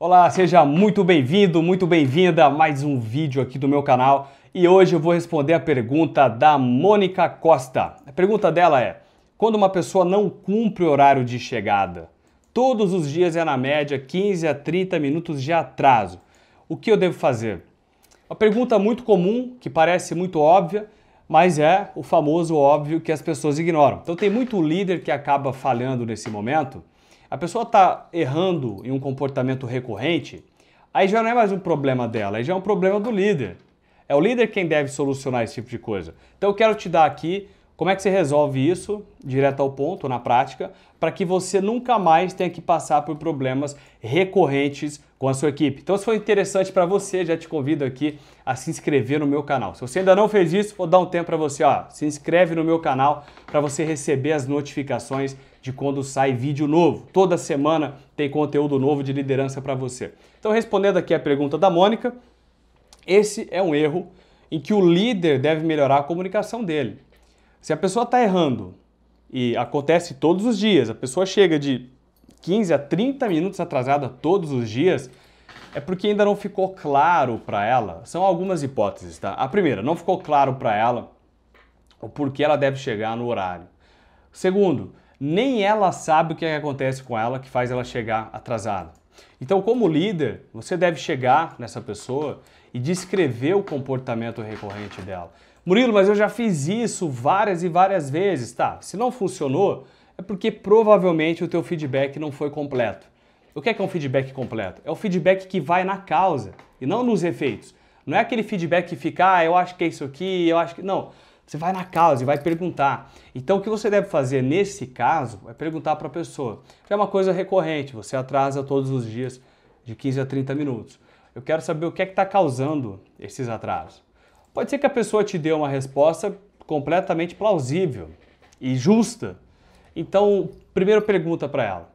Olá, seja muito bem-vindo, muito bem-vinda a mais um vídeo aqui do meu canal e hoje eu vou responder a pergunta da Mônica Costa. A pergunta dela é: quando uma pessoa não cumpre o horário de chegada, todos os dias é na média 15 a 30 minutos de atraso, o que eu devo fazer? Uma pergunta muito comum, que parece muito óbvia, mas é o famoso óbvio que as pessoas ignoram. Então tem muito líder que acaba falhando nesse momento a pessoa está errando em um comportamento recorrente, aí já não é mais um problema dela, aí já é um problema do líder. É o líder quem deve solucionar esse tipo de coisa. Então eu quero te dar aqui como é que você resolve isso, direto ao ponto, na prática, para que você nunca mais tenha que passar por problemas recorrentes com a sua equipe? Então, se foi interessante para você, já te convido aqui a se inscrever no meu canal. Se você ainda não fez isso, vou dar um tempo para você, ó, se inscreve no meu canal para você receber as notificações de quando sai vídeo novo. Toda semana tem conteúdo novo de liderança para você. Então, respondendo aqui a pergunta da Mônica, esse é um erro em que o líder deve melhorar a comunicação dele. Se a pessoa está errando, e acontece todos os dias, a pessoa chega de 15 a 30 minutos atrasada todos os dias, é porque ainda não ficou claro para ela. São algumas hipóteses, tá? A primeira, não ficou claro para ela o porquê ela deve chegar no horário. Segundo, nem ela sabe o que, é que acontece com ela que faz ela chegar atrasada. Então, como líder, você deve chegar nessa pessoa e descrever o comportamento recorrente dela. Murilo, mas eu já fiz isso várias e várias vezes. Tá, se não funcionou, é porque provavelmente o teu feedback não foi completo. O que é, que é um feedback completo? É o feedback que vai na causa e não nos efeitos. Não é aquele feedback que fica, ah, eu acho que é isso aqui, eu acho que. Não. Você vai na causa e vai perguntar. Então, o que você deve fazer nesse caso é perguntar para a pessoa. Já é uma coisa recorrente, você atrasa todos os dias de 15 a 30 minutos. Eu quero saber o que é que está causando esses atrasos. Pode ser que a pessoa te dê uma resposta completamente plausível e justa. Então, primeiro pergunta para ela.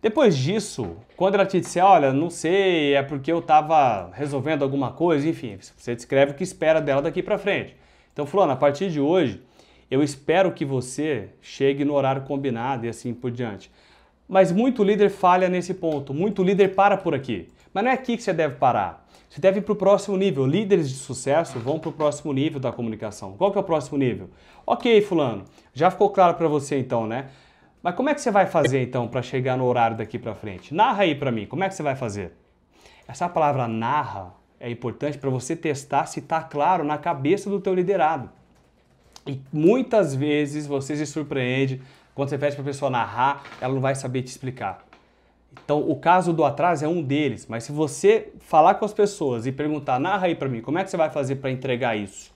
Depois disso, quando ela te disser, olha, não sei, é porque eu estava resolvendo alguma coisa, enfim, você descreve o que espera dela daqui para frente. Então, fulano, a partir de hoje, eu espero que você chegue no horário combinado e assim por diante. Mas muito líder falha nesse ponto, muito líder para por aqui. Mas não é aqui que você deve parar. Você deve ir para o próximo nível. Líderes de sucesso vão para o próximo nível da comunicação. Qual que é o próximo nível? Ok, fulano, já ficou claro para você então, né? Mas como é que você vai fazer então para chegar no horário daqui para frente? Narra aí para mim, como é que você vai fazer? Essa palavra narra é importante para você testar se está claro na cabeça do teu liderado. E muitas vezes você se surpreende quando você pede para a pessoa narrar, ela não vai saber te explicar. Então, o caso do atraso é um deles, mas se você falar com as pessoas e perguntar, narra aí para mim, como é que você vai fazer para entregar isso?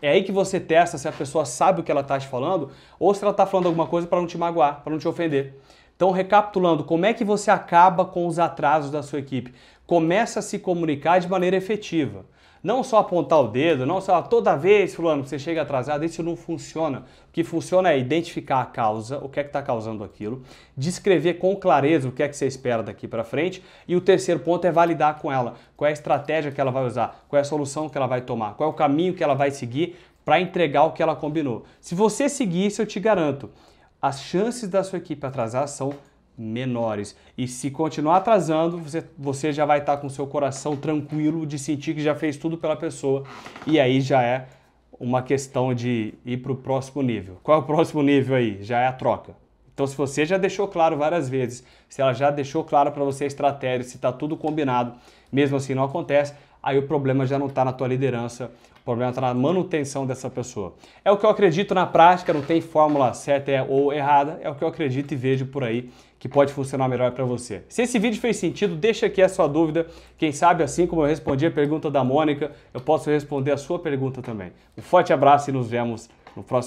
É aí que você testa se a pessoa sabe o que ela está te falando ou se ela está falando alguma coisa para não te magoar, para não te ofender. Então, recapitulando, como é que você acaba com os atrasos da sua equipe? Começa a se comunicar de maneira efetiva. Não só apontar o dedo, não só ah, toda vez, fulano, você chega atrasado, isso não funciona. O que funciona é identificar a causa, o que é que está causando aquilo, descrever com clareza o que é que você espera daqui para frente, e o terceiro ponto é validar com ela qual é a estratégia que ela vai usar, qual é a solução que ela vai tomar, qual é o caminho que ela vai seguir para entregar o que ela combinou. Se você seguir isso, eu te garanto, as chances da sua equipe atrasar são menores. E se continuar atrasando, você, você já vai estar com seu coração tranquilo de sentir que já fez tudo pela pessoa. E aí já é uma questão de ir para o próximo nível. Qual é o próximo nível aí? Já é a troca. Então, se você já deixou claro várias vezes, se ela já deixou claro para você a estratégia, se está tudo combinado, mesmo assim não acontece, aí o problema já não está na tua liderança, o problema está na manutenção dessa pessoa. É o que eu acredito na prática, não tem fórmula certa é ou errada, é o que eu acredito e vejo por aí que pode funcionar melhor para você. Se esse vídeo fez sentido, deixa aqui a sua dúvida. Quem sabe, assim como eu respondi a pergunta da Mônica, eu posso responder a sua pergunta também. Um forte abraço e nos vemos no próximo.